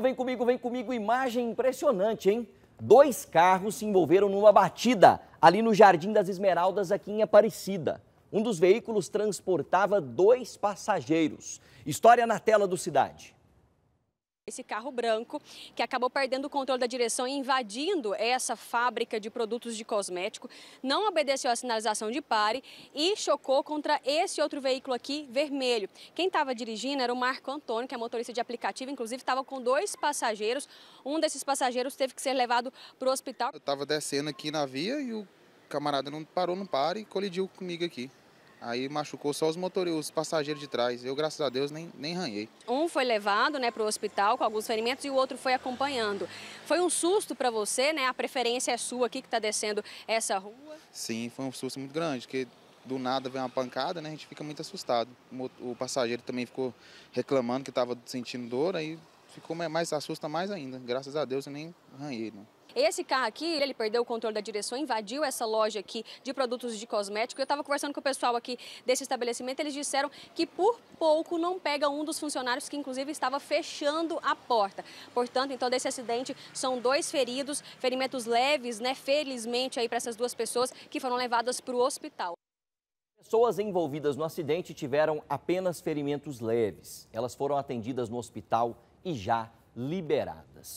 Vem comigo, vem comigo. Imagem impressionante, hein? Dois carros se envolveram numa batida ali no Jardim das Esmeraldas, aqui em Aparecida. Um dos veículos transportava dois passageiros. História na tela do Cidade esse carro branco que acabou perdendo o controle da direção e invadindo essa fábrica de produtos de cosmético, não obedeceu à sinalização de pare e chocou contra esse outro veículo aqui, vermelho. Quem estava dirigindo era o Marco Antônio, que é motorista de aplicativo, inclusive estava com dois passageiros. Um desses passageiros teve que ser levado para o hospital. Eu estava descendo aqui na via e o camarada não parou no pare e colidiu comigo aqui. Aí machucou só os motoristas, os passageiros de trás. Eu, graças a Deus, nem, nem ranhei. Um foi levado né, para o hospital com alguns ferimentos e o outro foi acompanhando. Foi um susto para você, né? A preferência é sua aqui que está descendo essa rua? Sim, foi um susto muito grande, porque do nada vem uma pancada, né? A gente fica muito assustado. O passageiro também ficou reclamando que estava sentindo dor, aí ficou mais assusta mais ainda. Graças a Deus eu nem ranhei, não. Esse carro aqui, ele perdeu o controle da direção, invadiu essa loja aqui de produtos de cosmético. Eu estava conversando com o pessoal aqui desse estabelecimento, eles disseram que por pouco não pega um dos funcionários que inclusive estava fechando a porta. Portanto, então desse acidente são dois feridos, ferimentos leves, né, felizmente aí para essas duas pessoas que foram levadas para o hospital. Pessoas envolvidas no acidente tiveram apenas ferimentos leves. Elas foram atendidas no hospital e já liberadas.